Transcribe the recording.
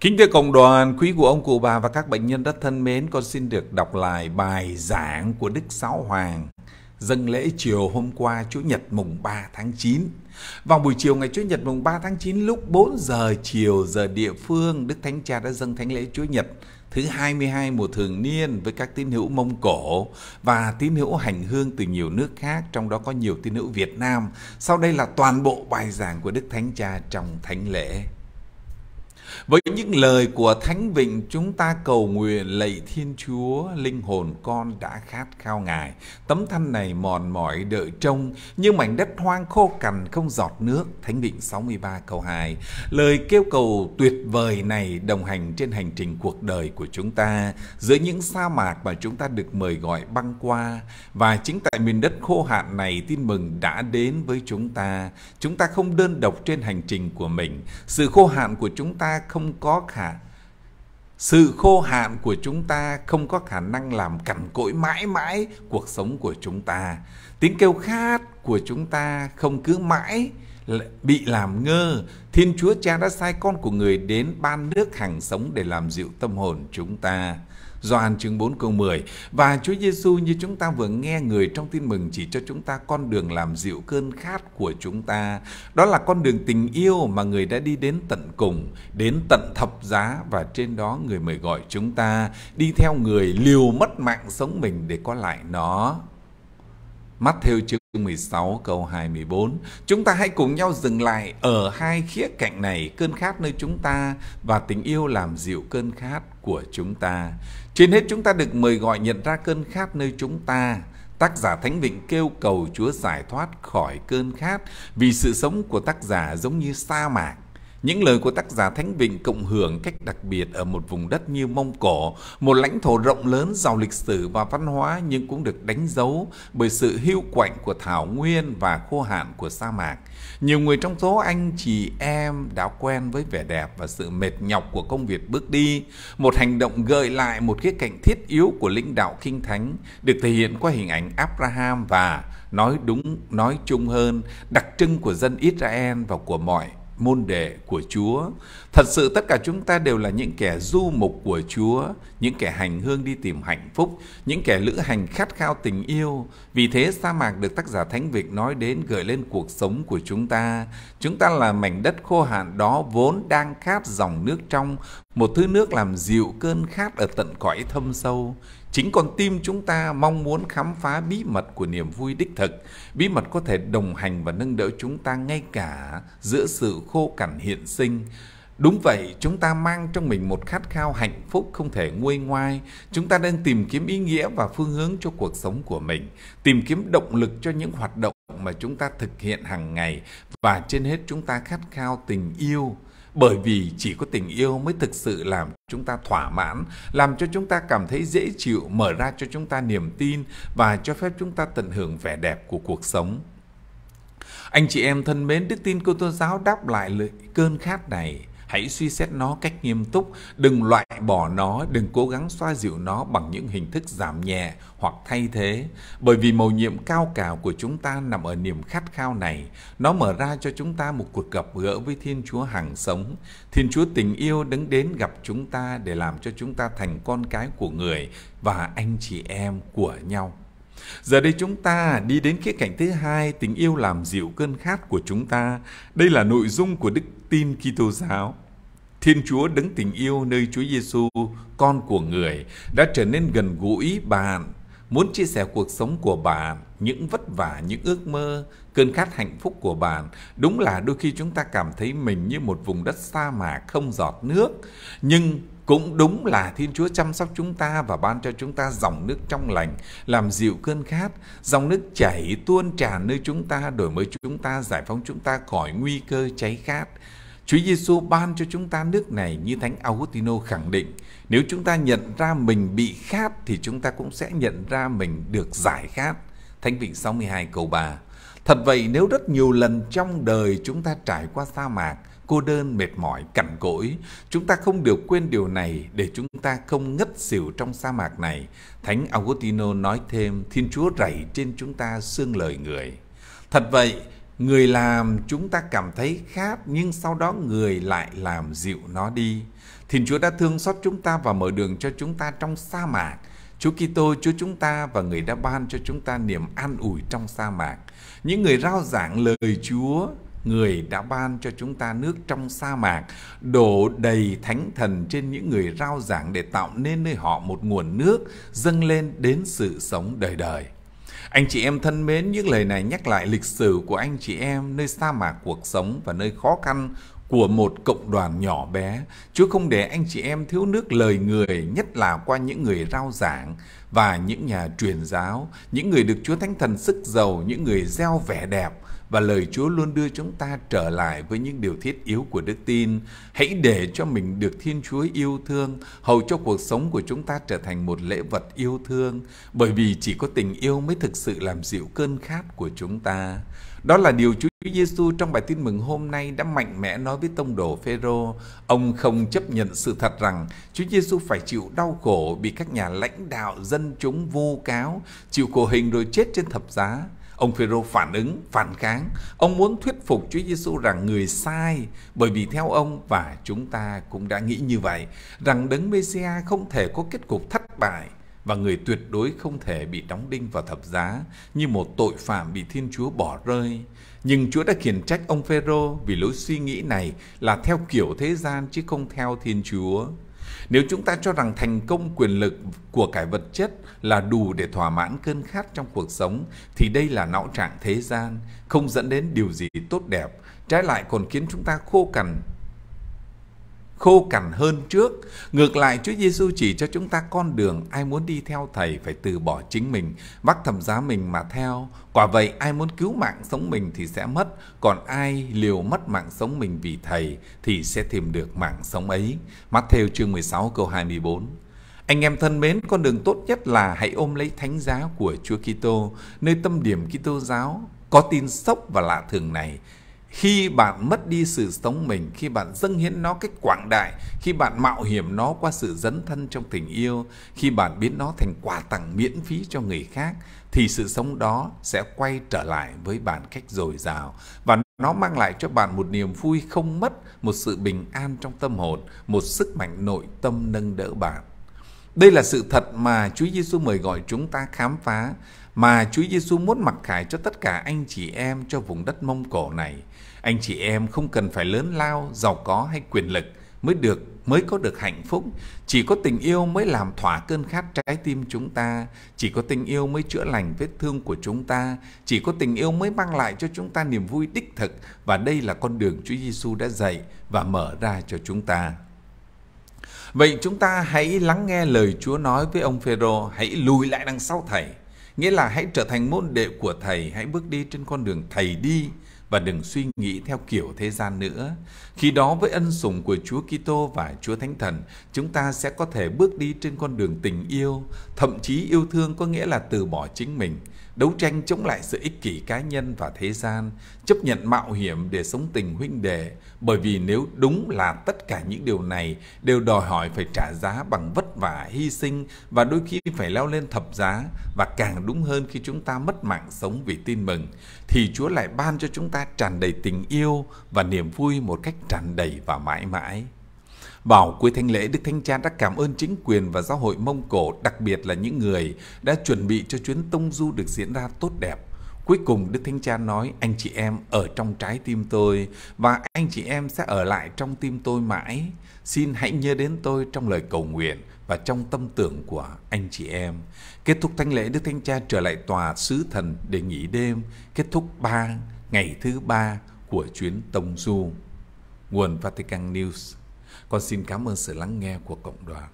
Kính thưa cộng đoàn, quý của ông, cụ bà và các bệnh nhân rất thân mến, con xin được đọc lại bài giảng của Đức Sáu Hoàng dâng lễ chiều hôm qua Chủ nhật mùng 3 tháng 9. Vào buổi chiều ngày Chủ nhật mùng 3 tháng 9 lúc 4 giờ chiều giờ địa phương, Đức Thánh Cha đã dâng thánh lễ Chủ nhật thứ 22 mùa thường niên với các tín hữu Mông Cổ và tín hữu hành hương từ nhiều nước khác, trong đó có nhiều tín hữu Việt Nam. Sau đây là toàn bộ bài giảng của Đức Thánh Cha trong thánh lễ. Với những lời của Thánh Vịnh chúng ta cầu nguyện lạy Thiên Chúa, linh hồn con đã khát khao Ngài. Tấm thân này mòn mỏi đợi trông, như mảnh đất hoang khô cằn không giọt nước. Thánh Vịnh 63 câu 2. Lời kêu cầu tuyệt vời này đồng hành trên hành trình cuộc đời của chúng ta, giữa những sa mạc mà chúng ta được mời gọi băng qua. Và chính tại miền đất khô hạn này tin mừng đã đến với chúng ta. Chúng ta không đơn độc trên hành trình của mình. Sự khô hạn của chúng ta không có khả sự khô hạn của chúng ta không có khả năng làm cằn cỗi mãi mãi cuộc sống của chúng ta tiếng kêu khát của chúng ta không cứ mãi bị làm ngơ thiên chúa cha đã sai con của người đến ban nước hàng sống để làm dịu tâm hồn chúng ta Gioan chương 4 câu 10. Và Chúa Giêsu như chúng ta vừa nghe người trong tin mừng chỉ cho chúng ta con đường làm dịu cơn khát của chúng ta. Đó là con đường tình yêu mà người đã đi đến tận cùng, đến tận thập giá và trên đó người mời gọi chúng ta đi theo người liều mất mạng sống mình để có lại nó. Mắt theo chứng chương 16 câu 24. Chúng ta hãy cùng nhau dừng lại ở hai khía cạnh này, cơn khát nơi chúng ta và tình yêu làm dịu cơn khát của chúng ta. Trên hết chúng ta được mời gọi nhận ra cơn khát nơi chúng ta. Tác giả Thánh Vịnh kêu cầu Chúa giải thoát khỏi cơn khát vì sự sống của tác giả giống như sa mạc những lời của tác giả Thánh Vịnh cộng hưởng cách đặc biệt ở một vùng đất như Mông Cổ, một lãnh thổ rộng lớn giàu lịch sử và văn hóa nhưng cũng được đánh dấu bởi sự hưu quạnh của thảo nguyên và khô hạn của sa mạc. Nhiều người trong số anh chị em đã quen với vẻ đẹp và sự mệt nhọc của công việc bước đi, một hành động gợi lại một khía cạnh thiết yếu của lãnh đạo kinh thánh được thể hiện qua hình ảnh Abraham và nói đúng nói chung hơn đặc trưng của dân Israel và của mọi môn đệ của Chúa. Thật sự tất cả chúng ta đều là những kẻ du mục của Chúa, những kẻ hành hương đi tìm hạnh phúc, những kẻ lữ hành khát khao tình yêu. Vì thế sa mạc được tác giả Thánh Việt nói đến gợi lên cuộc sống của chúng ta. Chúng ta là mảnh đất khô hạn đó vốn đang khát dòng nước trong, một thứ nước làm dịu cơn khát ở tận cõi thâm sâu. Chính con tim chúng ta mong muốn khám phá bí mật của niềm vui đích thực, bí mật có thể đồng hành và nâng đỡ chúng ta ngay cả giữa sự khô cằn hiện sinh. Đúng vậy, chúng ta mang trong mình một khát khao hạnh phúc không thể nguôi ngoai. Chúng ta đang tìm kiếm ý nghĩa và phương hướng cho cuộc sống của mình, tìm kiếm động lực cho những hoạt động mà chúng ta thực hiện hàng ngày và trên hết chúng ta khát khao tình yêu bởi vì chỉ có tình yêu mới thực sự làm chúng ta thỏa mãn, làm cho chúng ta cảm thấy dễ chịu, mở ra cho chúng ta niềm tin và cho phép chúng ta tận hưởng vẻ đẹp của cuộc sống. Anh chị em thân mến, đức tin cơ Tô giáo đáp lại lời cơn khát này hãy suy xét nó cách nghiêm túc, đừng loại bỏ nó, đừng cố gắng xoa dịu nó bằng những hình thức giảm nhẹ hoặc thay thế, bởi vì mầu nhiệm cao cả của chúng ta nằm ở niềm khát khao này. Nó mở ra cho chúng ta một cuộc gặp gỡ với Thiên Chúa hàng sống. Thiên Chúa tình yêu đứng đến gặp chúng ta để làm cho chúng ta thành con cái của người và anh chị em của nhau. Giờ đây chúng ta đi đến khía cạnh thứ hai, tình yêu làm dịu cơn khát của chúng ta. Đây là nội dung của Đức tin Kitô giáo. Thiên Chúa đấng tình yêu nơi Chúa Giêsu, con của người, đã trở nên gần gũi bạn, muốn chia sẻ cuộc sống của bạn, những vất vả, những ước mơ, cơn khát hạnh phúc của bạn. Đúng là đôi khi chúng ta cảm thấy mình như một vùng đất sa mạc không giọt nước, nhưng cũng đúng là Thiên Chúa chăm sóc chúng ta và ban cho chúng ta dòng nước trong lành, làm dịu cơn khát, dòng nước chảy tuôn tràn nơi chúng ta, đổi mới chúng ta, giải phóng chúng ta khỏi nguy cơ cháy khát. Chúa Giêsu ban cho chúng ta nước này như Thánh Augustino khẳng định, nếu chúng ta nhận ra mình bị khát thì chúng ta cũng sẽ nhận ra mình được giải khát. Thánh Vịnh 62 câu 3. Thật vậy nếu rất nhiều lần trong đời chúng ta trải qua sa mạc, cô đơn, mệt mỏi, cằn cỗi, chúng ta không được quên điều này để chúng ta không ngất xỉu trong sa mạc này. Thánh Augustino nói thêm, Thiên Chúa rảy trên chúng ta xương lời người. Thật vậy, người làm chúng ta cảm thấy khát nhưng sau đó người lại làm dịu nó đi thì chúa đã thương xót chúng ta và mở đường cho chúng ta trong sa mạc Chúa Kitô Chúa chúng ta và người đã ban cho chúng ta niềm an ủi trong sa mạc. Những người rao giảng lời Chúa, người đã ban cho chúng ta nước trong sa mạc, đổ đầy thánh thần trên những người rao giảng để tạo nên nơi họ một nguồn nước dâng lên đến sự sống đời đời. Anh chị em thân mến, những lời này nhắc lại lịch sử của anh chị em nơi sa mạc cuộc sống và nơi khó khăn của một cộng đoàn nhỏ bé. Chúa không để anh chị em thiếu nước lời người, nhất là qua những người rao giảng và những nhà truyền giáo, những người được Chúa Thánh Thần sức giàu, những người gieo vẻ đẹp, và lời Chúa luôn đưa chúng ta trở lại với những điều thiết yếu của đức tin. Hãy để cho mình được Thiên Chúa yêu thương, hầu cho cuộc sống của chúng ta trở thành một lễ vật yêu thương, bởi vì chỉ có tình yêu mới thực sự làm dịu cơn khát của chúng ta. Đó là điều Chúa Giêsu trong bài tin mừng hôm nay đã mạnh mẽ nói với tông đồ Phêrô, ông không chấp nhận sự thật rằng Chúa Giêsu phải chịu đau khổ bị các nhà lãnh đạo dân chúng vu cáo, chịu khổ hình rồi chết trên thập giá. Ông Phêrô phản ứng, phản kháng. Ông muốn thuyết phục Chúa Giêsu rằng người sai, bởi vì theo ông và chúng ta cũng đã nghĩ như vậy, rằng đấng Mêsia không thể có kết cục thất bại và người tuyệt đối không thể bị đóng đinh vào thập giá như một tội phạm bị Thiên Chúa bỏ rơi. Nhưng Chúa đã khiển trách ông Phêrô vì lối suy nghĩ này là theo kiểu thế gian chứ không theo Thiên Chúa. Nếu chúng ta cho rằng thành công quyền lực của cải vật chất là đủ để thỏa mãn cơn khát trong cuộc sống thì đây là não trạng thế gian, không dẫn đến điều gì tốt đẹp, trái lại còn khiến chúng ta khô cằn khô cằn hơn trước. Ngược lại, Chúa Giêsu chỉ cho chúng ta con đường ai muốn đi theo Thầy phải từ bỏ chính mình, vác thầm giá mình mà theo. Quả vậy, ai muốn cứu mạng sống mình thì sẽ mất, còn ai liều mất mạng sống mình vì Thầy thì sẽ tìm được mạng sống ấy. Matthew chương 16 câu 24 anh em thân mến, con đường tốt nhất là hãy ôm lấy thánh giá của Chúa Kitô, nơi tâm điểm Kitô giáo có tin sốc và lạ thường này khi bạn mất đi sự sống mình khi bạn dâng hiến nó cách quảng đại khi bạn mạo hiểm nó qua sự dấn thân trong tình yêu khi bạn biến nó thành quà tặng miễn phí cho người khác thì sự sống đó sẽ quay trở lại với bạn cách dồi dào và nó mang lại cho bạn một niềm vui không mất một sự bình an trong tâm hồn một sức mạnh nội tâm nâng đỡ bạn đây là sự thật mà Chúa Giêsu mời gọi chúng ta khám phá mà Chúa Giêsu muốn mặc khải cho tất cả anh chị em cho vùng đất Mông Cổ này. Anh chị em không cần phải lớn lao, giàu có hay quyền lực mới được mới có được hạnh phúc, chỉ có tình yêu mới làm thỏa cơn khát trái tim chúng ta, chỉ có tình yêu mới chữa lành vết thương của chúng ta, chỉ có tình yêu mới mang lại cho chúng ta niềm vui đích thực và đây là con đường Chúa Giêsu đã dạy và mở ra cho chúng ta. Vậy chúng ta hãy lắng nghe lời Chúa nói với ông Phêrô, hãy lùi lại đằng sau thầy Nghĩa là hãy trở thành môn đệ của Thầy, hãy bước đi trên con đường Thầy đi và đừng suy nghĩ theo kiểu thế gian nữa. Khi đó với ân sủng của Chúa Kitô và Chúa Thánh Thần, chúng ta sẽ có thể bước đi trên con đường tình yêu, thậm chí yêu thương có nghĩa là từ bỏ chính mình đấu tranh chống lại sự ích kỷ cá nhân và thế gian, chấp nhận mạo hiểm để sống tình huynh đệ, bởi vì nếu đúng là tất cả những điều này đều đòi hỏi phải trả giá bằng vất vả, hy sinh và đôi khi phải leo lên thập giá và càng đúng hơn khi chúng ta mất mạng sống vì tin mừng thì Chúa lại ban cho chúng ta tràn đầy tình yêu và niềm vui một cách tràn đầy và mãi mãi. Vào cuối thánh lễ, Đức Thánh Cha đã cảm ơn chính quyền và giáo hội Mông Cổ, đặc biệt là những người đã chuẩn bị cho chuyến tông du được diễn ra tốt đẹp. Cuối cùng Đức Thánh Cha nói anh chị em ở trong trái tim tôi và anh chị em sẽ ở lại trong tim tôi mãi. Xin hãy nhớ đến tôi trong lời cầu nguyện và trong tâm tưởng của anh chị em. Kết thúc thánh lễ Đức Thánh Cha trở lại tòa sứ thần để nghỉ đêm, kết thúc ba ngày thứ ba của chuyến tông du. Nguồn Vatican News con xin cảm ơn sự lắng nghe của cộng đoàn.